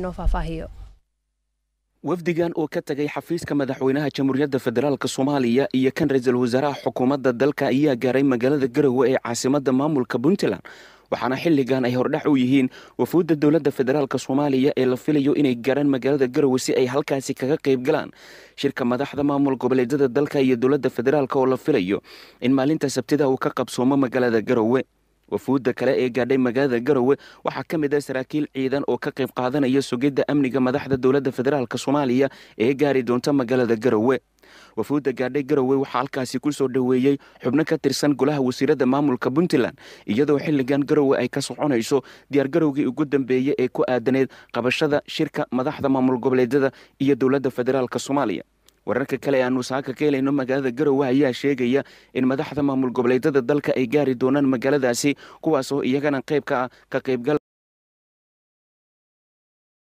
inoo faahfaahiyo wafdigan oo ka tagay xafiiska madaxweynaha jamhuuriyadda federaalk soomaaliya iyo kan ra-iisul wasaaraha xukuumadda dalka ayaa gaaray magaalada garowe ee caasimadda maamulka puntland waxaana xilligan ay hordhac u yihiin wafuudda dowladda federaalk soomaaliya ee la filayo inay gaaraan magaalada garowe si ay halkaasi kaga qayb galaan shirka madaxda maamul goboleedyada dalka iyo dowladda federaalk oo la filayo in maalinta sabtida uu ka qabsoomo magaalada garowe wafuudda kale ee gaadhay magaalada garowe waxaa ka mid ah saraakiil ciidan oo ka qayb qaadanaya sugidda amniga madaxda dowladda federaalk soomaaliya ee gaari doonta magaalada garowe wafuudda gaadhay garowe waxaa halkaasi ku soo dhoweeyey xubno ka tirsan golaha wasiirada maamulka puntland iyadoo xilligan garowe ay ka soconayso diyaargarowgii ugu dambeeyey ee ku aadaneed qabashada shirka madaxda maamul goboleedyada iyo dowladda federaalk soomaaliya wararka kale aanu saaka ka helayno magaalada garowe ayaa sheegaya in madaxda maamul goboleedyada dalka ay gaari doonaan magaaladaasi kuwaasoo iyagana qayb ka ah ka qaybgal